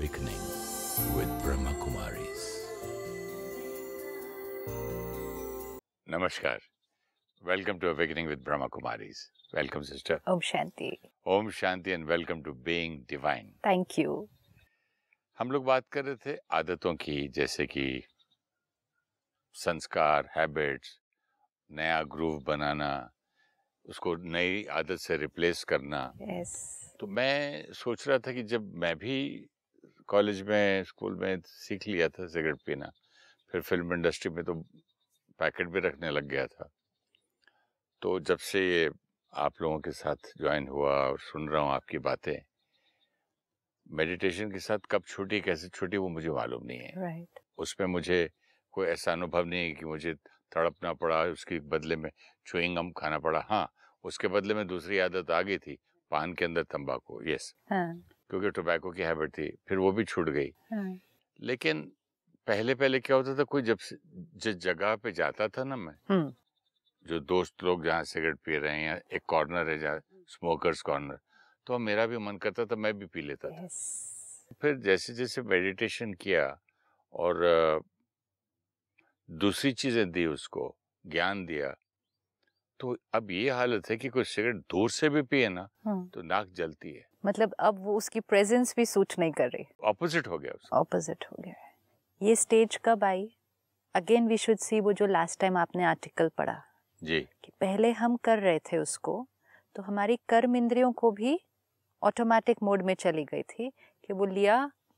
awakening with Brahma Kumaris. Namaskar. Welcome to Awakening with Brahma Kumaris. Welcome, sister. Om Shanti. Om Shanti and welcome to Being Divine. Thank you. हम लोग बात कर रहे थे आदतों की जैसे कि संस्कार हैबिट्स नया ग्रूव बनाना उसको नई आदत से रिप्लेस करना yes. तो मैं सोच रहा था कि जब मैं भी कॉलेज में स्कूल में सीख लिया था सिगरेट पीना फिर फिल्म इंडस्ट्री में तो पैकेट भी रखने लग गया था तो जब से ये आप लोगों के साथ ज्वाइन हुआ और सुन रहा हूँ आपकी बातें मेडिटेशन के साथ कब छूटी कैसे छुट्टी वो मुझे मालूम नहीं है right. उसमें मुझे कोई ऐसा अनुभव नहीं है कि मुझे तड़पना पड़ा उसके बदले में चुइंग गम खाना पड़ा हाँ उसके बदले में दूसरी आदत आ गई थी पान के अंदर तंबाकू यस हाँ. क्योंकि टोबैको की हैबिट थी फिर वो भी छूट गई हाँ। लेकिन पहले पहले क्या होता था कोई जब जिस जगह पे जाता था ना मैं जो दोस्त लोग जहाँ सिगरेट पी रहे हैं या एक कॉर्नर है जहाँ स्मोकर्स कॉर्नर तो मेरा भी मन करता था मैं भी पी लेता था फिर जैसे जैसे मेडिटेशन किया और दूसरी चीज़ें दी उसको ज्ञान दिया तो अब ये हालत है कि कोई सिगरेट दूर से भी पिए ना हाँ। तो नाक जलती है मतलब अब वो उसकी प्रेजेंस भी सूट नहीं कर रही ऑपोजिट हो गया ऑपोजिट हो गया ये स्टेज कब आई अगेन वी शुड सी वो जो लास्ट टाइम आपने आर्टिकल पढ़ा जी कि पहले हम कर रहे थे उसको तो हमारी कर्म इंद्रियों को भी ऑटोमेटिक मोड में चली गई थी कि वो लिया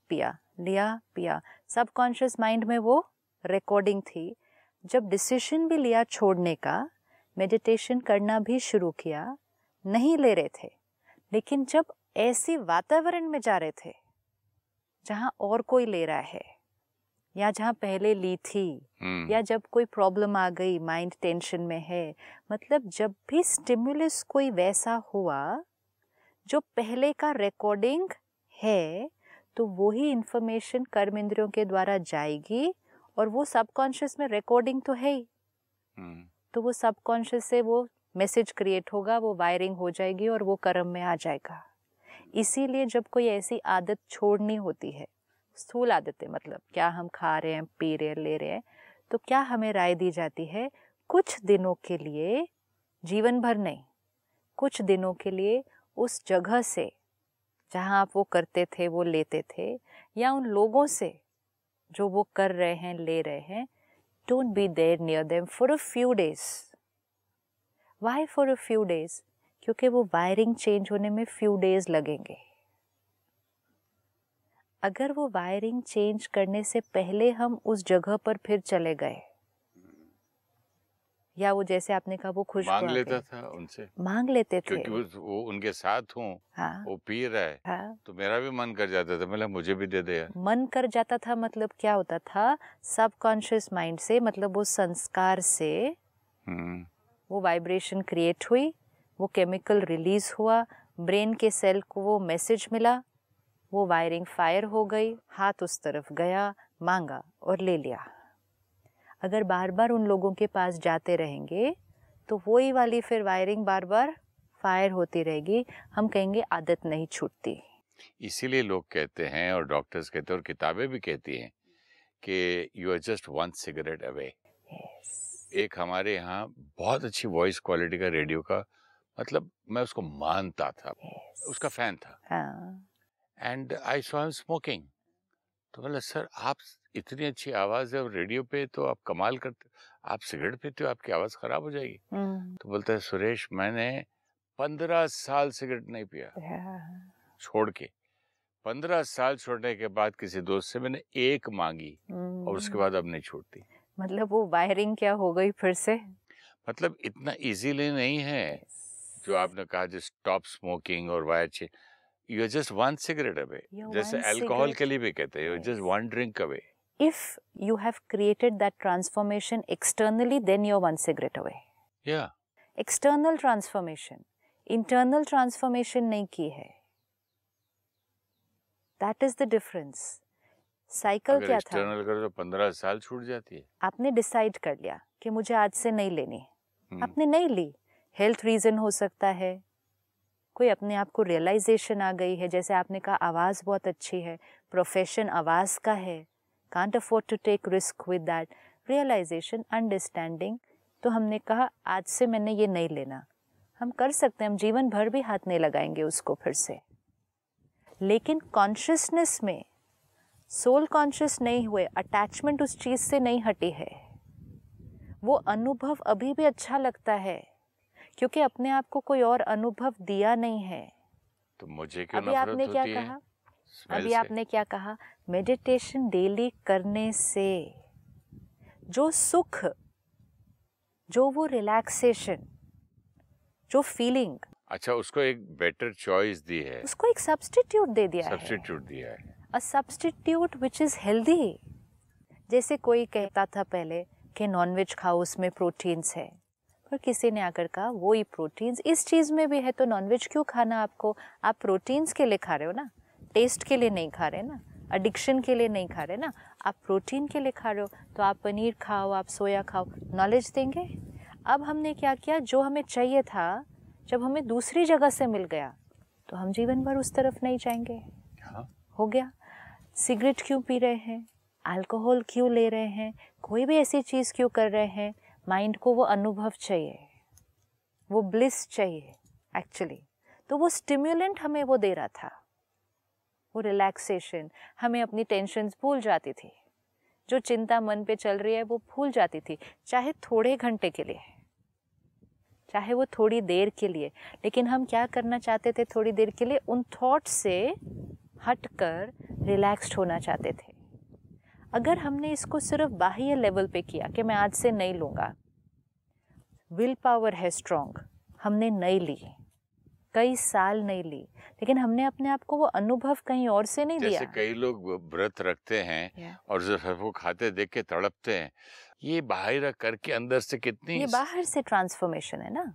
पिया लिया पिया सबकॉन्शियस माइंड में वो रिकॉर्डिंग थी जब डिसीशन भी लिया छोड़ने का मेडिटेशन करना भी शुरू किया नहीं ले रहे थे लेकिन जब ऐसी वातावरण में जा रहे थे जहां और कोई ले रहा है या जहाँ पहले ली थी hmm. या हम्म। जब कोई प्रॉब्लम आ गई माइंड टेंशन में है मतलब जब भी स्टिमुलस कोई वैसा हुआ जो पहले का रिकॉर्डिंग है तो वही इंफॉर्मेशन कर्म इंद्रियों के द्वारा जाएगी और वो सबकॉन्शियस में रिकॉर्डिंग तो है ही hmm. तो वो सबकॉन्शियस से वो मैसेज क्रिएट होगा वो वायरिंग हो जाएगी और वो कर्म में आ जाएगा इसीलिए जब कोई ऐसी आदत छोड़नी होती है स्थूल आदतें मतलब क्या हम खा रहे हैं पी रहे हैं ले रहे हैं तो क्या हमें राय दी जाती है कुछ दिनों के लिए जीवन भर नहीं कुछ दिनों के लिए उस जगह से जहाँ आप वो करते थे वो लेते थे या उन लोगों से जो वो कर रहे हैं ले रहे हैं don't be there near them for a few days why for a few days क्योंकि वो वायरिंग चेंज होने में फ्यू डेज लगेंगे अगर वो वायरिंग चेंज करने से पहले हम उस जगह पर फिर चले गए या वो जैसे आपने कहा वो खुश मांग लेता था उनसे मांग लेते थे क्योंकि वो उनके साथ हूँ हाँ, वो पी रहा है हाँ, तो मेरा भी मन कर जाता था मतलब मुझे भी दे दे मन कर जाता था मतलब क्या होता था सबकॉन्शियस माइंड से मतलब वो संस्कार से हम्म। वो वाइब्रेशन क्रिएट हुई वो केमिकल रिलीज़ हुआ ब्रेन के सेल को वो मैसेज मिला वो वायरिंग फायर हो गई हाथ उस तरफ गया मांगा और ले लिया अगर बार बार उन लोगों के पास जाते रहेंगे तो वही वाली फिर वायरिंग बार बार फायर होती रहेगी हम कहेंगे आदत नहीं छूटती इसीलिए लोग कहते हैं और डॉक्टर्स कहते हैं और किताबें भी कहती हैं कि you are just one cigarette away एक हमारे यहाँ बहुत अच्छी वॉइस क्वालिटी का रेडियो का मतलब मैं उसको मानता था yes. उसका फैन था and I saw him smoking तो मतलब सर आप इतनी अच्छी आवाज है और रेडियो पे तो आप कमाल करते आप सिगरेट पीते हो आपकी आवाज खराब हो जाएगी हम्म। तो बोलता है सुरेश मैंने पंद्रह साल सिगरेट नहीं पिया हाँ। छोड़ के पंद्रह साल छोड़ने के बाद किसी दोस्त से मैंने एक मांगी और उसके हम्म। बाद अब नहीं छोड़ती मतलब वो वायरिंग क्या हो गई फिर से मतलब इतना इजीली नहीं है yes. जो आपने कहा जो स्टॉप स्मोकिंग और वाई अच्छे you are just one cigarette away जैसे अल्कोहल के लिए भी कहते हैं just one drink away if you have created that transformation externally, then you're one cigarette away. Yeah. External transformation, internal transformation नहीं की है. That is the difference. Cycle क्या था? एक्सटर्नल करो तो पंद्रह साल छूट जाती है. आपने डिसाइड कर लिया कि मुझे आज से नहीं लेनी. Hmm. आपने नहीं ली. हेल्थ रीज़न हो सकता है कोई अपने आप को रियलाइजेशन आ गई है जैसे आपने कहा आवाज़ बहुत अच्छी है प्रोफेशन आवाज़ का है can't afford to take risk with that realisation understanding तो हमने कहा आज से मैंने ये नहीं लेना हम कर सकते हैं हम जीवन भर भी हाथ नहीं लगाएंगे उसको फिर से लेकिन कॉन्शियसनेस में सोल कॉन्शियस नहीं हुए अटैचमेंट उस चीज़ से नहीं हटी है वो अनुभव अभी भी अच्छा लगता है क्योंकि अपने आप को कोई और अनुभव दिया नहीं है तो मुझे क्यों अभी आपने क्या कहा अभी आपने क्या कहा मेडिटेशन डेली करने से जो सुख जो वो रिलैक्सेशन जो फीलिंग अच्छा उसको एक बेटर चॉइस दी है उसको एक सब्सटीट्यूट दे दिया सब्सटीट्यूट दिया है a substitute which is healthy जैसे कोई कहता था पहले कि नॉनवेज खाओ उसमें प्रोटीन्स है पर किसी ने आकर कहा वो ही प्रोटीन्स इस चीज़ में भी है तो नॉनवेज क्यों खाना आपको आप प्रोटीन्स के लिए खा रहे हो ना टेस्ट के लिए नहीं खा रहे ना एडिक्शन के लिए नहीं खा रहे ना आप प्रोटीन के लिए खा रहे हो तो आप पनीर खाओ आप सोया खाओ नॉलेज देंगे अब हमने क्या किया जो हमें चाहिए था जब हमें दूसरी जगह से मिल गया तो हम जीवन भर उस तरफ नहीं जाएंगे हाँ। हो गया सिगरेट क्यों पी रहे हैं अल्कोहल क्यों ले रहे हैं कोई भी ऐसी चीज़ क्यों कर रहे हैं माइंड को वो अनुभव चाहिए वो ब्लिस चाहिए एक्चुअली तो वो स्टिम्युलेंट हमें वो दे रहा था वो रिलैक्सेशन हमें अपनी टेंशन भूल जाती थी जो चिंता मन पे चल रही है वो भूल जाती थी चाहे थोड़े घंटे के लिए चाहे वो थोड़ी देर के लिए लेकिन हम क्या करना चाहते थे थोड़ी देर के लिए उन थॉट से हटकर रिलैक्स्ड होना चाहते थे अगर हमने इसको सिर्फ बाह्य लेवल पे किया कि मैं आज से नहीं लूँगा विल पावर है स्ट्रॉन्ग हमने नहीं ली कई साल नहीं ली लेकिन हमने अपने आप को वो अनुभव कहीं और से नहीं जैसे दिया कई लोग व्रत रखते हैं और जो वो खाते देख के तड़पते हैं ये बाहर करके अंदर से कितनी ये बाहर से ट्रांसफॉर्मेशन है ना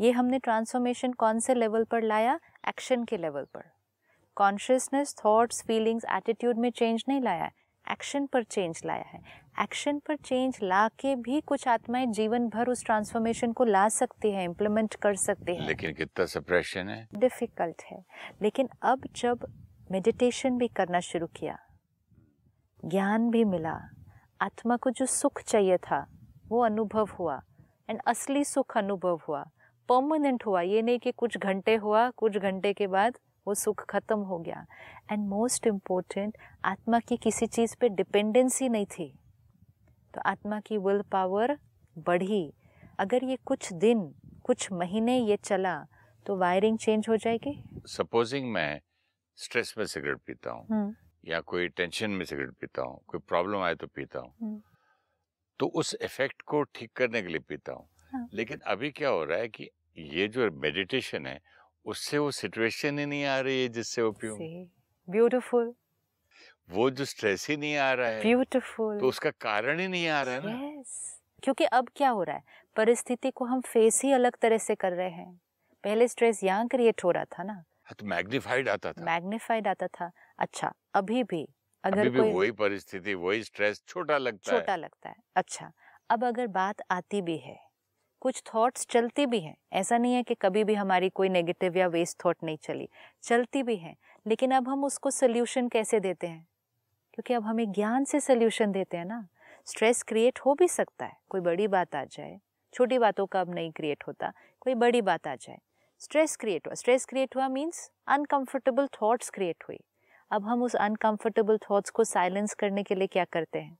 ये हमने ट्रांसफॉर्मेशन कौन से लेवल पर लाया एक्शन के लेवल पर कॉन्शियसनेस थॉट्स फीलिंग्स एटीट्यूड में चेंज नहीं लाया है एक्शन पर चेंज लाया है एक्शन पर चेंज ला के भी कुछ आत्माएं जीवन भर उस ट्रांसफॉर्मेशन को ला सकती हैं इम्प्लीमेंट कर सकती हैं लेकिन कितना सप्रेशन है डिफिकल्ट है लेकिन अब जब मेडिटेशन भी करना शुरू किया ज्ञान भी मिला आत्मा को जो सुख चाहिए था वो अनुभव हुआ एंड असली सुख अनुभव हुआ परमानेंट हुआ ये नहीं कि कुछ घंटे हुआ कुछ घंटे के बाद वो सुख खत्म हो गया एंड मोस्ट इम्पोर्टेंट आत्मा की किसी चीज़ पे डिपेंडेंसी नहीं थी तो आत्मा की विल पावर बढ़ी अगर ये कुछ दिन कुछ महीने ये चला तो वायरिंग चेंज हो जाएगी सपोजिंग मैं स्ट्रेस में सिगरेट पीता हूँ हम्म। या कोई टेंशन में सिगरेट पीता हूँ कोई प्रॉब्लम आए तो पीता हूँ हम्म। तो उस इफेक्ट को ठीक करने के लिए पीता हूँ हाँ। लेकिन अभी क्या हो रहा है कि ये जो मेडिटेशन है उससे वो सिचुएशन ही नहीं आ रही है जिससे वो पीऊँ ब्यूटीफुल वो जो स्ट्रेस ही नहीं आ रहा है ब्यूटीफुल तो उसका कारण ही नहीं आ रहा है ना yes. क्योंकि अब क्या हो रहा है परिस्थिति को हम फेस ही अलग तरह से कर रहे हैं पहले स्ट्रेस यहाँ क्रिएट हो रहा था ना हाँ, तो मैग्निफाइड आता था मैग्निफाइड आता था अच्छा अभी भी अगर अभी भी वही परिस्थिति वही स्ट्रेस छोटा लगता छोटा है। लगता है अच्छा अब अगर बात आती भी है कुछ थॉट्स चलती भी हैं ऐसा नहीं है कि कभी भी हमारी कोई नेगेटिव या वेस्ट थॉट नहीं चली चलती भी हैं लेकिन अब हम उसको सोल्यूशन कैसे देते हैं क्योंकि अब हमें ज्ञान से सोल्यूशन देते हैं ना स्ट्रेस क्रिएट हो भी सकता है कोई बड़ी बात आ जाए छोटी बातों का अब नहीं क्रिएट होता कोई बड़ी बात आ जाए स्ट्रेस क्रिएट हुआ स्ट्रेस क्रिएट हुआ मीन्स अनकम्फर्टेबल थाट्स क्रिएट हुई अब हम उस अनकम्फर्टेबल थाट्स को साइलेंस करने के लिए क्या करते हैं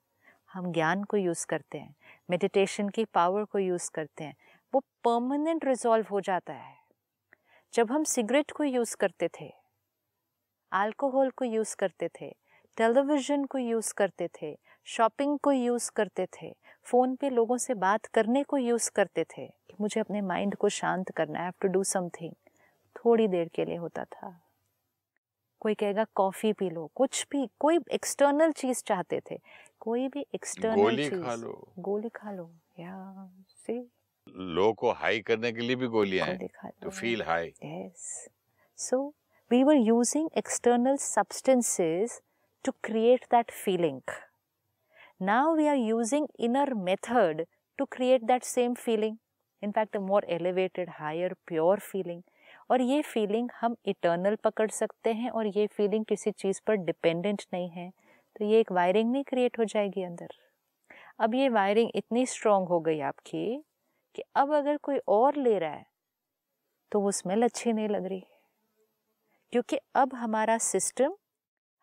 हम ज्ञान को यूज़ करते हैं मेडिटेशन की पावर को यूज़ करते हैं वो परमानेंट रिजॉल्व हो जाता है जब हम सिगरेट को यूज़ करते थे अल्कोहल को यूज़ करते थे टेलीविज़न को यूज़ करते थे शॉपिंग को यूज़ करते थे फ़ोन पे लोगों से बात करने को यूज़ करते थे कि मुझे अपने माइंड को शांत करना है हैव टू डू समथिंग थोड़ी देर के लिए होता था कोई कहेगा कॉफ़ी पी लो कुछ भी कोई एक्सटर्नल चीज़ चाहते थे कोई भी एक्सटर्नल गोली खा लो गोली खा लो या से लो को हाई करने के लिए भी गोलियां हैं to feel high yes so we were using external substances to create that feeling now we are using inner method to create that same feeling in fact more elevated higher pure feeling और ये feeling हम eternal पकड़ सकते हैं और ये feeling किसी चीज़ पर डिपेंडेंट नहीं है तो ये एक वायरिंग नहीं क्रिएट हो जाएगी अंदर अब ये वायरिंग इतनी स्ट्रांग हो गई आपकी कि अब अगर कोई और ले रहा है तो वो स्मेल अच्छी नहीं लग रही क्योंकि अब हमारा सिस्टम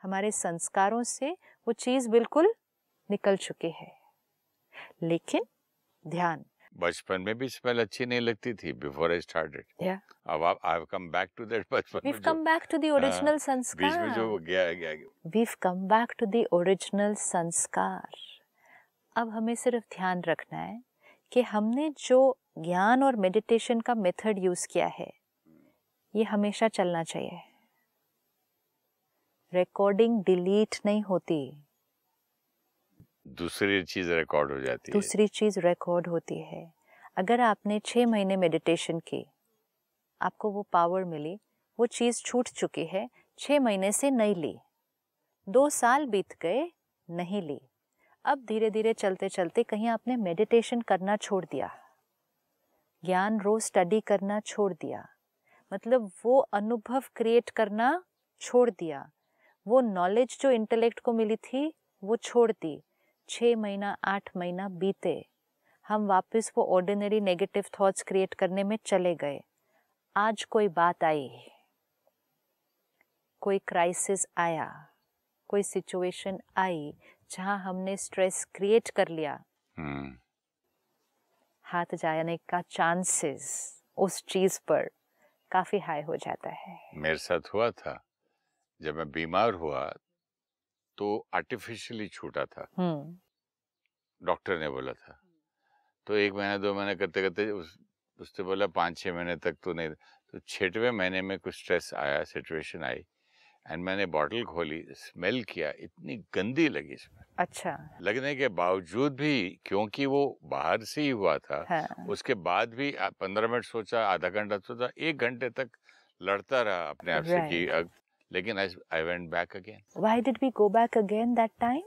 हमारे संस्कारों से वो चीज़ बिल्कुल निकल चुकी है लेकिन ध्यान बचपन में भी स्मेल अच्छी नहीं लगती थी बिफोर आई स्टार्टेड अब आप I have come back to that बचपन we've come back to the original sanskar बीच में जो गया गया we've come back to the original sanskar अब हमें सिर्फ ध्यान रखना है कि हमने जो ज्ञान और मेडिटेशन का मेथड यूज किया है ये हमेशा चलना चाहिए रिकॉर्डिंग डिलीट नहीं होती दूसरी चीज रिकॉर्ड हो जाती है दूसरी चीज रिकॉर्ड होती है अगर आपने छः महीने मेडिटेशन की आपको वो पावर मिली वो चीज़ छूट चुकी है छः महीने से नहीं ली दो साल बीत गए नहीं ली अब धीरे धीरे चलते चलते कहीं आपने मेडिटेशन करना छोड़ दिया ज्ञान रोज स्टडी करना छोड़ दिया मतलब वो अनुभव क्रिएट करना छोड़ दिया वो नॉलेज जो इंटेलेक्ट को मिली थी वो छोड़ दी छः महीना आठ महीना बीते हम वापस वो ऑर्डिनरी नेगेटिव थॉट्स क्रिएट करने में चले गए आज कोई बात आई कोई क्राइसिस आया कोई सिचुएशन आई जहां हमने स्ट्रेस क्रिएट कर लिया hmm. हाथ जाने का चांसेस उस चीज पर काफी हाई हो जाता है मेरे साथ हुआ था जब मैं बीमार हुआ तो आर्टिफिशियली छूटा था डॉक्टर हम्म। ने बोला था तो एक महीना दो महीना करते करते उस उसने बोला पाँच छः महीने तक तो नहीं तो छठवें महीने में कुछ स्ट्रेस आया सिचुएशन आई एंड मैंने बॉटल खोली स्मेल किया इतनी गंदी लगी इसमें अच्छा लगने के बावजूद भी क्योंकि वो बाहर से ही हुआ था हाँ। उसके बाद भी पंद्रह मिनट सोचा आधा घंटा सोचा एक घंटे तक लड़ता रहा अपने आप से कि लेकिन I went back again why did we go back again that time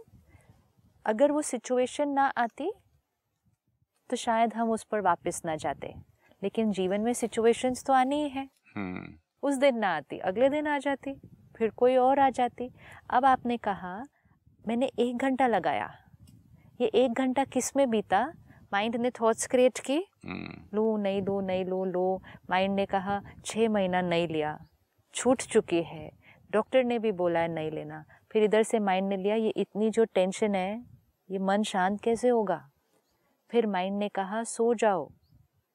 अगर वो सिचुएशन ना आती तो शायद हम उस पर वापस ना जाते लेकिन जीवन में सिचुएशंस तो आनी ही है hmm. उस दिन ना आती अगले दिन आ जाती फिर कोई और आ जाती अब आपने कहा मैंने एक घंटा लगाया ये एक घंटा किस में बीता माइंड ने थॉट्स क्रिएट की लो नहीं लो नहीं लो लो माइंड ने कहा छः महीना नहीं लिया छूट चुकी है डॉक्टर ने भी बोला है नहीं लेना फिर इधर से माइंड ने लिया ये इतनी जो टेंशन है ये मन शांत कैसे होगा फिर माइंड ने कहा सो जाओ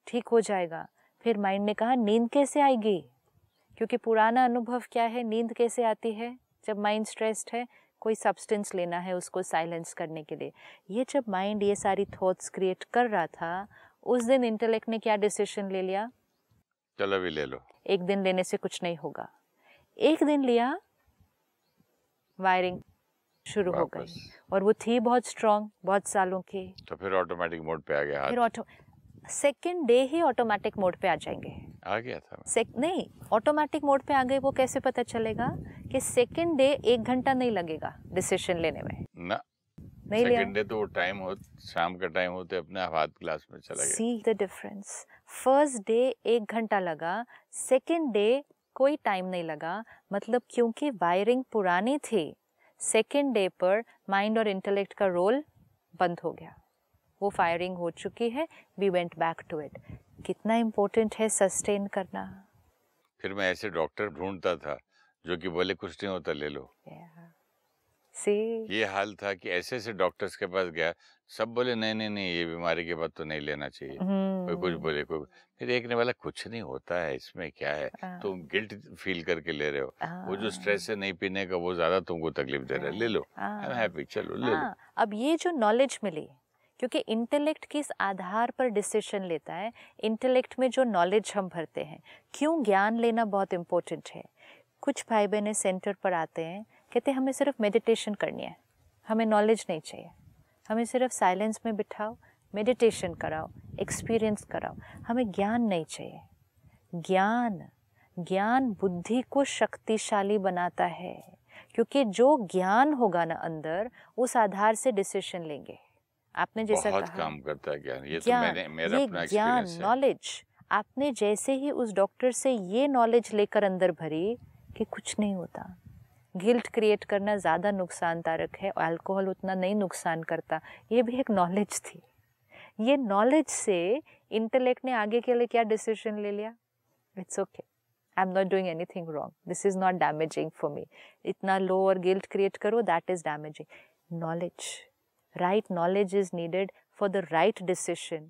ठीक हो जाएगा फिर माइंड ने कहा नींद कैसे आएगी क्योंकि पुराना अनुभव क्या है नींद कैसे आती है जब माइंड स्ट्रेस्ड है कोई सब्सटेंस लेना है उसको साइलेंस करने के लिए ये जब माइंड ये सारी थॉट्स क्रिएट कर रहा था उस दिन इंटेलेक्ट ने क्या डिसीजन ले लिया चलो भी ले लो एक दिन लेने से कुछ नहीं होगा एक दिन लिया वायरिंग शुरू हो गई और वो थी बहुत स्ट्रांग बहुत सालों की तो फिर ऑटोमेटिक मोड पे आ गया फिर ऑटो सेकेंड डे ही ऑटोमेटिक मोड पे आ जाएंगे आ गया था से... नहीं ऑटोमेटिक मोड पे आ गए वो कैसे पता चलेगा कि सेकेंड डे एक घंटा नहीं लगेगा डिसीजन लेने में ना नहीं डे तो टाइम हो शाम का टाइम होते अपने हाथ क्लास में चला गया see the difference first day एक घंटा लगा सेकेंड डे कोई टाइम नहीं लगा मतलब क्योंकि वायरिंग पुरानी थी सेकेंड डे पर माइंड और इंटेलेक्ट का रोल बंद हो गया वो फायरिंग हो चुकी है we went back to it कितना इम्पोर्टेंट है सस्टेन करना फिर मैं ऐसे डॉक्टर ढूंढता था जो कि बोले कुछ नहीं होता ले लो yeah. सी ये हाल था कि ऐसे ऐसे डॉक्टर्स के पास गया सब बोले नहीं नहीं नहीं ये बीमारी के बाद तो नहीं लेना चाहिए कोई कुछ हम्म। बोले कोई फिर एक ने वाला कुछ नहीं होता है इसमें क्या है हाँ। तुम गिल्ट फील करके ले रहे हो वो जो स्ट्रेस हाँ। है नहीं पीने का वो ज्यादा तुमको तकलीफ दे रहा है ले लो आई एम हैप्पी चलो ले लो हाँ, अब ये जो नॉलेज मिली क्योंकि इंटेलेक्ट किस आधार पर डिसीजन लेता है इंटेलेक्ट में जो नॉलेज हम भरते हैं क्यों ज्ञान लेना बहुत इम्पोर्टेंट है कुछ भाई बहने सेंटर पर आते हैं कहते हमें सिर्फ मेडिटेशन करनी है हमें नॉलेज नहीं चाहिए हमें सिर्फ साइलेंस में बिठाओ मेडिटेशन कराओ एक्सपीरियंस कराओ हमें ज्ञान नहीं चाहिए ज्ञान ज्ञान बुद्धि को शक्तिशाली बनाता है क्योंकि जो ज्ञान होगा ना अंदर उस आधार से डिसीशन लेंगे आपने जैसा बहुत कहा काम करता है ज्ञान ये तो ज्ञान, तो मैंने मेरा अपना ज्ञान नॉलेज आपने जैसे ही उस डॉक्टर से ये नॉलेज लेकर अंदर भरी कि कुछ नहीं होता गिल्ट क्रिएट करना ज़्यादा नुकसानदारक है अल्कोहल उतना नहीं नुकसान करता ये भी एक नॉलेज थी ये नॉलेज से इंटेलेक्ट ने आगे के लिए क्या डिसीजन ले लिया it's okay I am not doing anything wrong this is not damaging for me इतना लो और गिल्ट क्रिएट करो that is damaging knowledge right knowledge is needed for the right decision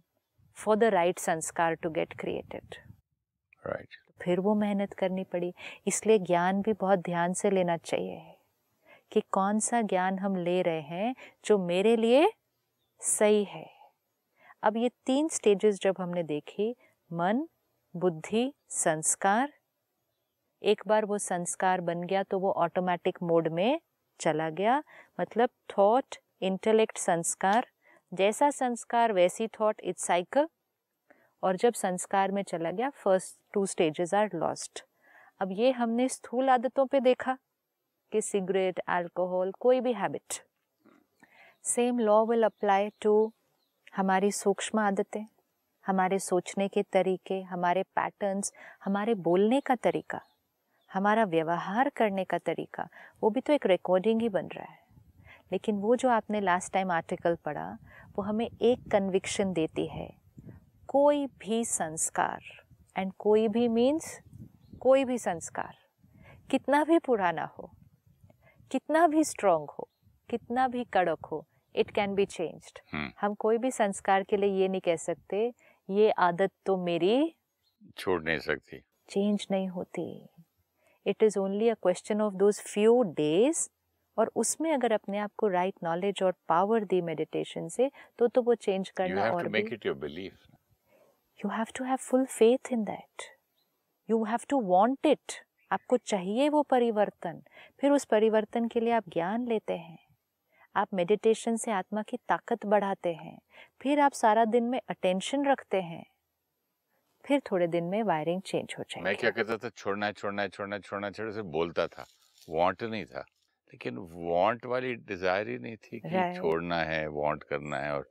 for the right sanskar to get created right फिर वो मेहनत करनी पड़ी इसलिए ज्ञान भी बहुत ध्यान से लेना चाहिए कि कौन सा ज्ञान हम ले रहे हैं जो मेरे लिए सही है अब ये तीन स्टेजेस जब हमने देखी मन बुद्धि संस्कार एक बार वो संस्कार बन गया तो वो ऑटोमेटिक मोड में चला गया मतलब थॉट इंटेलेक्ट संस्कार जैसा संस्कार वैसी थॉट इट्स साइकिल और जब संस्कार में चला गया first two stages are lost अब ये हमने स्थूल आदतों पे देखा कि सिगरेट अल्कोहल कोई भी habit same law will apply to हमारी सूक्ष्म आदतें हमारे सोचने के तरीके हमारे पैटर्न्स हमारे बोलने का तरीका हमारा व्यवहार करने का तरीका वो भी तो एक रिकॉर्डिंग ही बन रहा है लेकिन वो जो आपने लास्ट टाइम आर्टिकल पढ़ा वो हमें एक कन्विक्शन देती है कोई भी संस्कार एंड कोई भी मीन्स कोई भी संस्कार कितना भी पुराना हो कितना भी स्ट्रॉन्ग हो कितना भी कड़क हो इट कैन बी चेंज्ड हम कोई भी संस्कार के लिए ये नहीं कह सकते ये आदत तो मेरी छोड़ नहीं सकती चेंज नहीं होती it is only a question of those few days और उसमें अगर अपने आप को राइट नॉलेज और पावर दी मेडिटेशन से तो तो वो चेंज करना और make it your belief you have to have full faith in that you have to want it आपको चाहिए वो परिवर्तन फिर उस परिवर्तन के लिए आप ज्ञान लेते हैं आप मेडिटेशन से आत्मा की ताकत बढ़ाते हैं फिर आप सारा दिन में अटेंशन रखते हैं फिर थोड़े दिन में वायरिंग चेंज हो जाएगी मैं क्या कहता था छोड़ना है छोड़ना है छोड़ना है छोड़ना है से बोलता था वांट नहीं था लेकिन वांट वाली डिजायर ही नहीं थी कि छोड़ना है वांट करना है और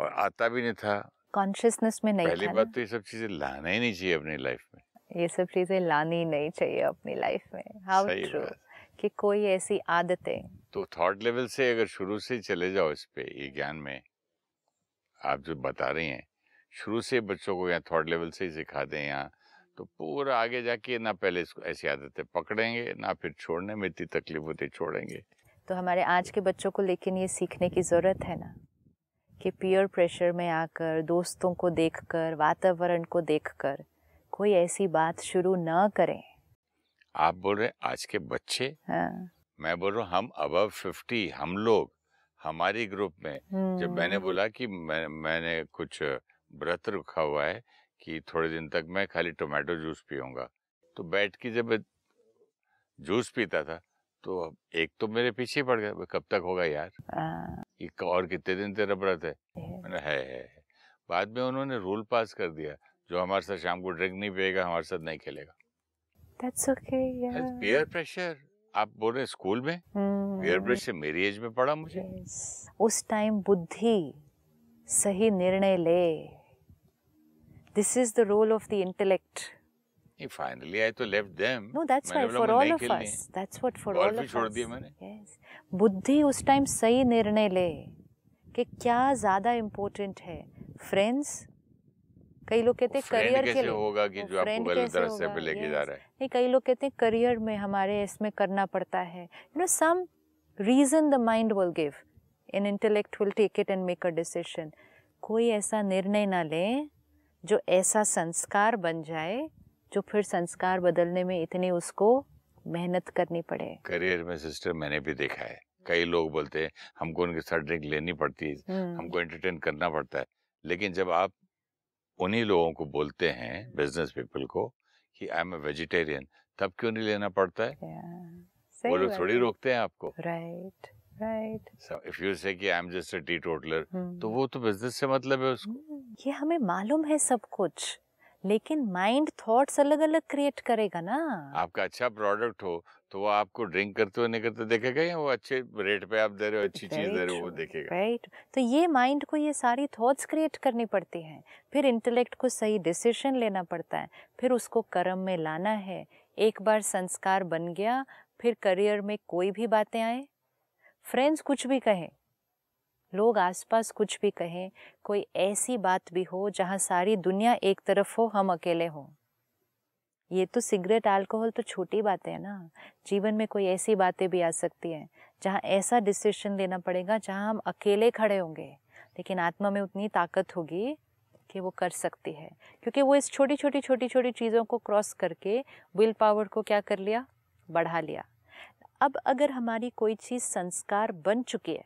और आता भी नहीं था कॉन्शियसनेस में नहीं पहली बात तो ये सब चीजें लाना ही नहीं चाहिए अपनी लाइफ में ये सब चीजें लानी नहीं चाहिए अपनी लाइफ में हाउ ट्रू कि कोई ऐसी आदतें तो थॉट लेवल से अगर शुरू से चले जाओ इस पे ये ज्ञान में आप जो बता रही हैं शुरू से बच्चों को या थॉट लेवल से ही सिखा दें यहाँ तो पूरा आगे जाके ना पहले इसको ऐसी आदतें पकड़ेंगे ना फिर छोड़ने में इतनी तकलीफ होती छोड़ेंगे तो हमारे आज के बच्चों को लेकिन ये सीखने की जरूरत है ना के पीयर प्रेशर में आकर दोस्तों को देखकर वातावरण को देखकर कोई ऐसी बात शुरू न करें आप बोल रहे आज के बच्चे हाँ। मैं बोल रहा हूँ हम अब फिफ्टी हम लोग हमारी ग्रुप में जब मैंने हम्म। बोला कि मैं, मैंने कुछ व्रत रखा हुआ है कि थोड़े दिन तक मैं खाली टोमेटो जूस पीऊंगा तो बैठ के जब जूस पीता था तो एक तो मेरे पीछे पड़ गया कब तक होगा यार आ, हाँ। ये और कितने दिन तेरा व्रत है मैंने है है है बाद में उन्होंने रूल पास कर दिया जो हमारे साथ शाम को ड्रिंक नहीं पिएगा हमारे साथ नहीं खेलेगा That's okay, yeah. Peer pressure आप बोल रहे स्कूल में पीयर प्रेशर हम्म। मेरी एज में पड़ा मुझे yes. उस टाइम बुद्धि सही निर्णय ले this is the role of the intellect नहीं फाइनली आई तो left them no that's why for all of us that's what for all of us छोड़ दिया मैंने यस बुद्धि उस टाइम सही निर्णय ले कि क्या ज्यादा इंपॉर्टेंट है फ्रेंड्स कई लोग कहते हैं करियर के लिए होगा कि जो आपको गलत रास्ते पे लेके जा रहा है नहीं कई लोग कहते हैं करियर में हमारे इसमें करना पड़ता है you know some reason the mind will give an intellect will take it and make a decision कोई ऐसा निर्णय ना लें जो ऐसा संस्कार बन जाए जो फिर संस्कार बदलने में इतनी उसको मेहनत करनी पड़े करियर में सिस्टर मैंने भी देखा है कई लोग बोलते हैं हमको उनके साथ ड्रिंक लेनी पड़ती है हम्म। हमको एंटरटेन करना पड़ता है लेकिन जब आप उन्हीं लोगों को बोलते हैं बिजनेस हम्म। पीपल को कि आई एम ए वेजिटेरियन तब क्यों नहीं लेना पड़ता है yeah, वो लोग थोड़ी रोकते हैं आपको right right if you say कि I am just a teetotaller तो हम्म। वो तो बिजनेस से मतलब है उसको ये हमें मालूम है सब कुछ लेकिन माइंड थॉट्स अलग अलग क्रिएट करेगा ना आपका अच्छा प्रोडक्ट हो तो वो आपको ड्रिंक करते हुए नहीं करते देखेगा या वो अच्छे रेट पे आप दे रहे हो अच्छी चीज दे रहे हो वो देखेगा राइट तो ये माइंड को ये सारी थॉट्स क्रिएट करनी पड़ती हैं फिर इंटेलेक्ट को सही डिसीजन लेना पड़ता है फिर उसको कर्म में लाना है एक बार संस्कार बन गया फिर करियर में कोई भी बातें आए फ्रेंड्स कुछ भी कहें लोग आसपास कुछ भी कहें कोई ऐसी बात भी हो जहाँ सारी दुनिया एक तरफ हो हम अकेले हों ये तो सिगरेट अल्कोहल तो छोटी बातें हैं ना जीवन में कोई ऐसी बातें भी आ सकती हैं जहाँ ऐसा डिसीशन लेना पड़ेगा जहाँ हम अकेले खड़े होंगे लेकिन आत्मा में उतनी ताकत होगी कि वो कर सकती है क्योंकि वो इस छोटी छोटी छोटी छोटी चीज़ों को क्रॉस करके विल पावर को क्या कर लिया बढ़ा लिया अब अगर हमारी कोई चीज़ संस्कार बन चुकी है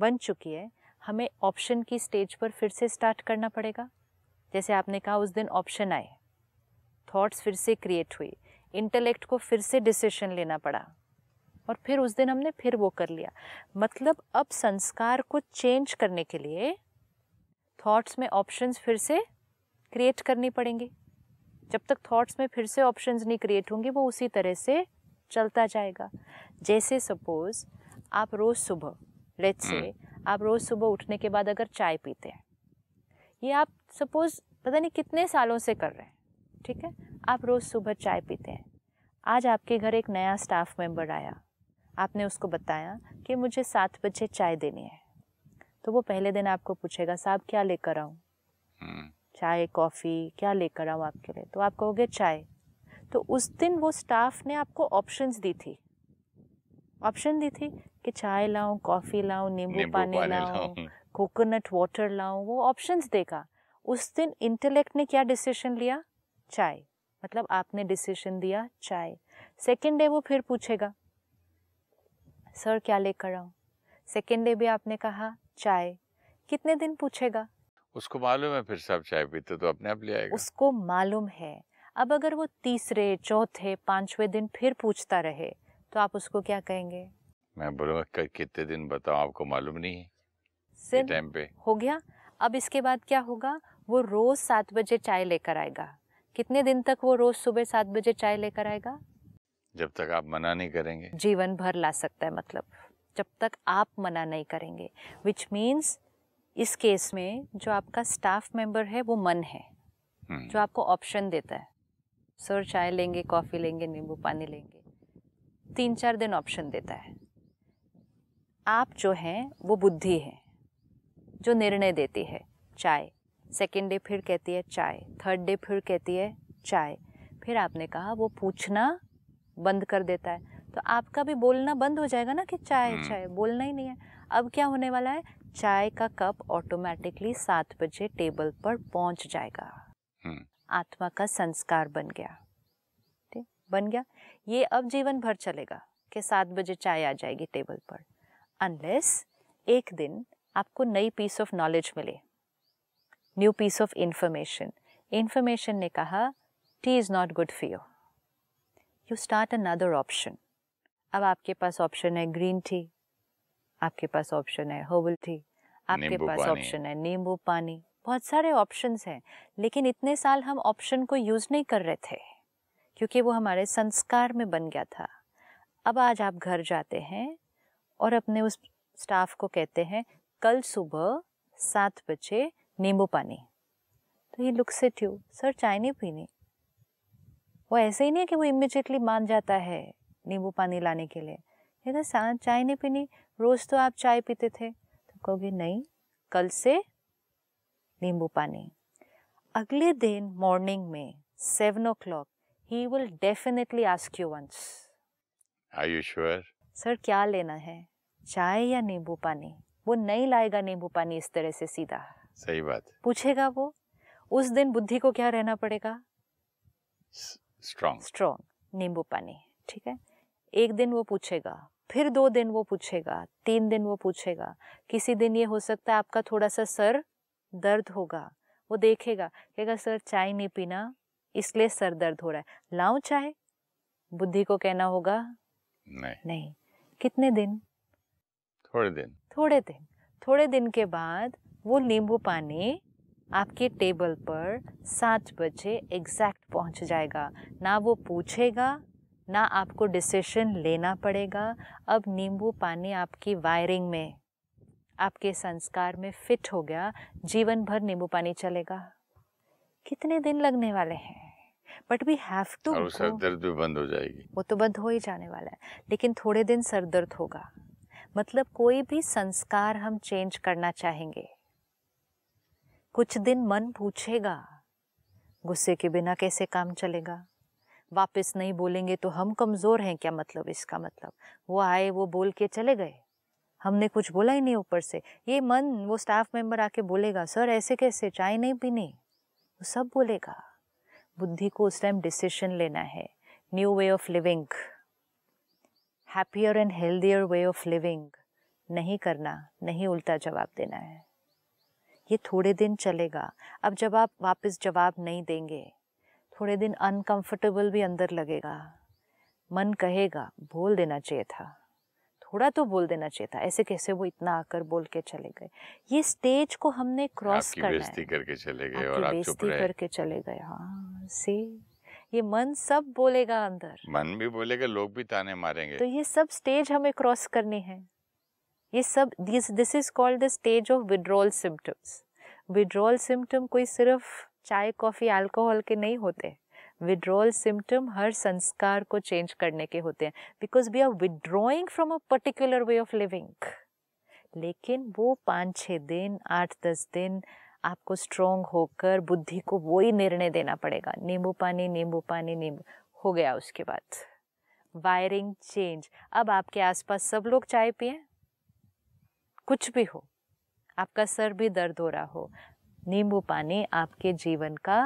बन चुकी है हमें ऑप्शन की स्टेज पर फिर से स्टार्ट करना पड़ेगा जैसे आपने कहा उस दिन ऑप्शन आए थॉट्स फिर से क्रिएट हुए इंटेलेक्ट को फिर से डिसीशन लेना पड़ा और फिर उस दिन हमने फिर वो कर लिया मतलब अब संस्कार को चेंज करने के लिए थॉट्स में ऑप्शंस फिर से क्रिएट करनी पड़ेंगे जब तक थॉट्स में फिर से ऑप्शंस नहीं क्रिएट होंगे वो उसी तरह से चलता जाएगा जैसे सपोज़ आप रोज़ सुबह लेट्स हम्म। से आप रोज़ सुबह उठने के बाद अगर चाय पीते हैं ये आप सपोज़ पता नहीं कितने सालों से कर रहे हैं ठीक है आप रोज़ सुबह चाय पीते हैं आज आपके घर एक नया स्टाफ मेंबर आया आपने उसको बताया कि मुझे सात बजे चाय देनी है तो वो पहले दिन आपको पूछेगा साहब क्या लेकर आऊँ हम्म। चाय कॉफ़ी क्या लेकर आऊँ आपके लिए तो आप कहोगे चाय तो उस दिन वो स्टाफ ने आपको ऑप्शंस दी थी ऑप्शन दी थी कि चाय लाऊं कॉफ़ी लाऊं नींबू पानी लाऊं कोकोनट वाटर लाऊं वो ऑप्शंस देगा उस दिन इंटेलेक्ट ने क्या डिसीजन लिया चाय मतलब आपने डिसीजन दिया चाय सेकेंड डे वो फिर पूछेगा सर क्या लेकर आऊँ सेकेंड डे भी आपने कहा चाय कितने दिन पूछेगा उसको मालूम है फिर सब चाय पीते तो अपने आप ले आएगा उसको मालूम है अब अगर वो तीसरे चौथे पांचवें दिन फिर पूछता रहे तो आप उसको क्या कहेंगे मैं बोलूंगा कितने दिन बताओ आपको मालूम नहीं है टाइम पे हो गया अब इसके बाद क्या होगा वो रोज सात बजे चाय लेकर आएगा कितने दिन तक वो रोज सुबह सात बजे चाय लेकर आएगा जब तक आप मना नहीं करेंगे जीवन भर ला सकता है मतलब जब तक आप मना नहीं करेंगे विच मीन्स इस केस में जो आपका स्टाफ मेंबर है वो मन है हम्म। जो आपको ऑप्शन देता है सर चाय लेंगे कॉफ़ी लेंगे नींबू पानी लेंगे तीन चार दिन ऑप्शन देता है आप जो हैं वो बुद्धि है जो निर्णय देती है चाय सेकेंड डे फिर कहती है चाय थर्ड डे फिर कहती है चाय फिर आपने कहा वो पूछना बंद कर देता है तो आपका भी बोलना बंद हो जाएगा ना कि चाय हम्म। चाय बोलना ही नहीं है अब क्या होने वाला है चाय का कप ऑटोमेटिकली सात बजे टेबल पर पहुंच जाएगा हम्म। आत्मा का संस्कार बन गया ठीक बन गया ये अब जीवन भर चलेगा कि सात बजे चाय आ जाएगी टेबल पर अनलेस एक दिन आपको नई पीस ऑफ नॉलेज मिले new piece of information information ने कहा tea is not good for you you start another option अब आपके पास ऑप्शन है ग्रीन टी आपके पास ऑप्शन है हर्बल टी आपके पास ऑप्शन है नींबू पानी बहुत सारे ऑप्शंस हैं लेकिन इतने साल हम ऑप्शन को यूज़ नहीं कर रहे थे क्योंकि वो हमारे संस्कार में बन गया था अब आज आप घर जाते हैं और अपने उस स्टाफ को कहते हैं कल सुबह सात बजे नींबू पानी तो ही लुक्स से ट्यू सर चाय नहीं पीनी वो ऐसे ही नहीं है कि वो इमिजिएटली मान जाता है नींबू पानी लाने के लिए कहता तो चाय नहीं पीनी रोज़ तो आप चाय पीते थे तो कहोगे नहीं कल से नींबू पानी अगले दिन मॉर्निंग में seven o'clock he will definitely ask you once are you sure sir क्या लेना है चाय या नींबू पानी वो नहीं लाएगा नींबू पानी इस तरह से सीधा सही बात पूछेगा वो उस दिन बुद्धि को क्या रहना पड़ेगा स्ट्रॉन्ग स्ट्रॉन्ग नींबू पानी ठीक है एक दिन वो पूछेगा फिर दो दिन वो पूछेगा तीन दिन वो पूछेगा किसी दिन ये हो सकता है आपका थोड़ा सा सर दर्द होगा वो देखेगा कहेगा सर चाय नहीं पीना इसलिए सर दर्द हो रहा है लाऊं चाय बुद्धि को कहना होगा नहीं नहीं कितने दिन थोड़े दिन थोड़े दिन थोड़े दिन के बाद वो नींबू पानी आपके टेबल पर सात बजे एग्जैक्ट पहुंच जाएगा ना वो पूछेगा ना आपको डिसीशन लेना पड़ेगा अब नींबू पानी आपकी वायरिंग में आपके संस्कार में फिट हो गया जीवन भर नींबू पानी चलेगा कितने दिन लगने वाले हैं बट वी हैव टू सर दर्द भी बंद हो जाएगी वो तो बंद हो ही जाने वाला है लेकिन थोड़े दिन सर दर्द होगा मतलब कोई भी संस्कार हम चेंज करना चाहेंगे कुछ दिन मन पूछेगा गुस्से के बिना कैसे काम चलेगा वापस नहीं बोलेंगे तो हम कमज़ोर हैं क्या मतलब इसका मतलब वो आए वो बोल के चले गए हमने कुछ बोला ही नहीं ऊपर से ये मन वो स्टाफ मेंबर आके बोलेगा सर ऐसे कैसे चाय नहीं पीने वो सब बोलेगा बुद्धि को उस टाइम डिसीशन लेना है new way of living happier and healthier way of living नहीं करना नहीं उल्टा जवाब देना है ये थोड़े दिन चलेगा अब जब आप वापस जवाब नहीं देंगे थोड़े दिन अनकंफर्टेबल भी अंदर लगेगा मन कहेगा बोल देना चाहिए था थोड़ा तो बोल देना चाहिए था ऐसे कैसे वो इतना आकर बोल के चले गए ये स्टेज को हमने क्रॉस करना है करके चले गए और आप चुप रहे करके चले गए हाँ सी ये मन सब बोलेगा अंदर मन भी बोलेगा लोग भी ताने मारेंगे तो ये सब स्टेज हमें क्रॉस करने हैं ये सब this this is called the stage of withdrawal symptoms withdrawal symptom कोई सिर्फ चाय कॉफ़ी अल्कोहल के नहीं होते विड्रॉल सिम्टम हर संस्कार को चेंज करने के होते हैं because we are withdrawing from a particular way of living लेकिन वो पाँच छः दिन आठ दस दिन आपको स्ट्रोंग होकर बुद्धि को वही निर्णय देना पड़ेगा नींबू पानी नींबू पानी नींबू हो गया उसके बाद वायरिंग चेंज अब आपके आसपास सब लोग चाय पिए कुछ भी हो आपका सर भी दर्द हो रहा हो नींबू पानी आपके जीवन का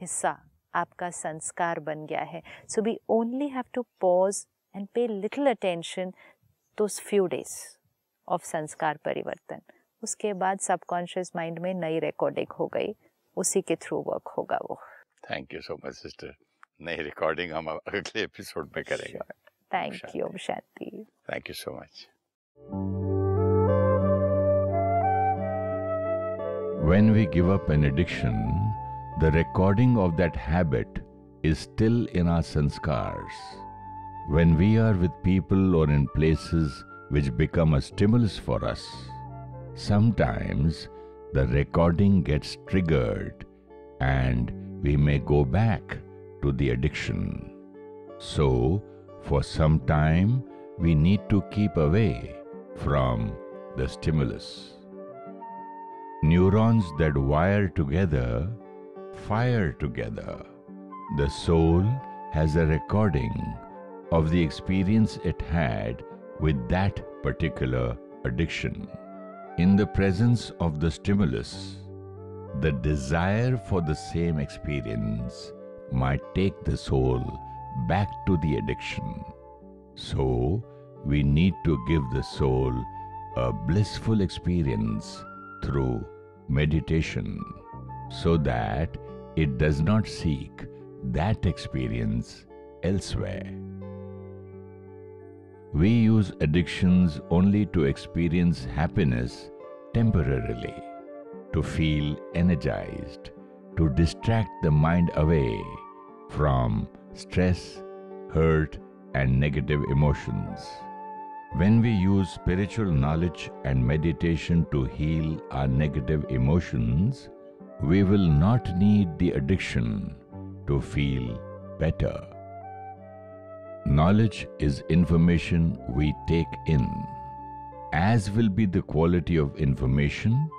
हिस्सा आपका संस्कार बन गया है so we only have to pause and pay little attention to few days of संस्कार परिवर्तन उसके बाद सबकॉन्शियस माइंड में नई रिकॉर्डिंग हो गई उसी के थ्रू वर्क होगा वो thank you so much sister नई रिकॉर्डिंग हम अगले एपिसोड में करेंगे thank you Shanti thank you so much When we give up an addiction, the recording of that habit is still in our sanskars. When we are with people or in places which become a stimulus for us, Sometimes the recording gets triggered and we may go back to the addiction. So, for some time, we need to keep away from the stimulus. Neurons that wire together fire together. The soul has a recording of the experience it had with that particular addiction. In the presence of the stimulus, the desire for the same experience might take the soul back to the addiction. So, we need to give the soul a blissful experience through meditation so that it does not seek that experience elsewhere. We use addictions only to experience happiness temporarily, to feel energized, to distract the mind away from stress, hurt, and negative emotions. When we use spiritual knowledge and meditation to heal our negative emotions, we will not need the addiction to feel better. Knowledge is information we take in. As will be the quality of information,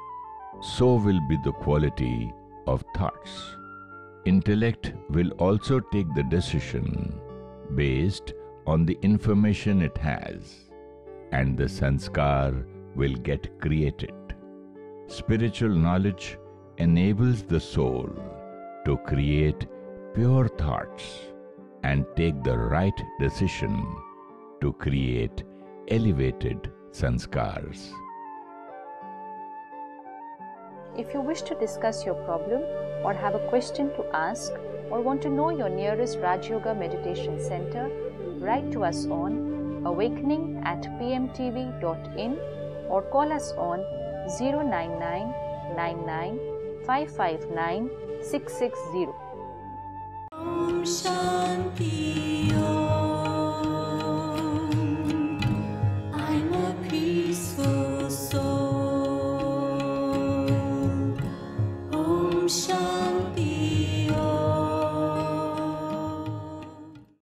so will be the quality of thoughts. Intellect will also take the decision based on the information it has, and the sanskar will get created. Spiritual knowledge enables the soul to create pure thoughts and take the right decision to create elevated sanskars. If you wish to discuss your problem or have a question to ask or want to know your nearest Raj Yoga Meditation Center, write to us on awakening at pmtv.in or call us on 099 99 660山地哟。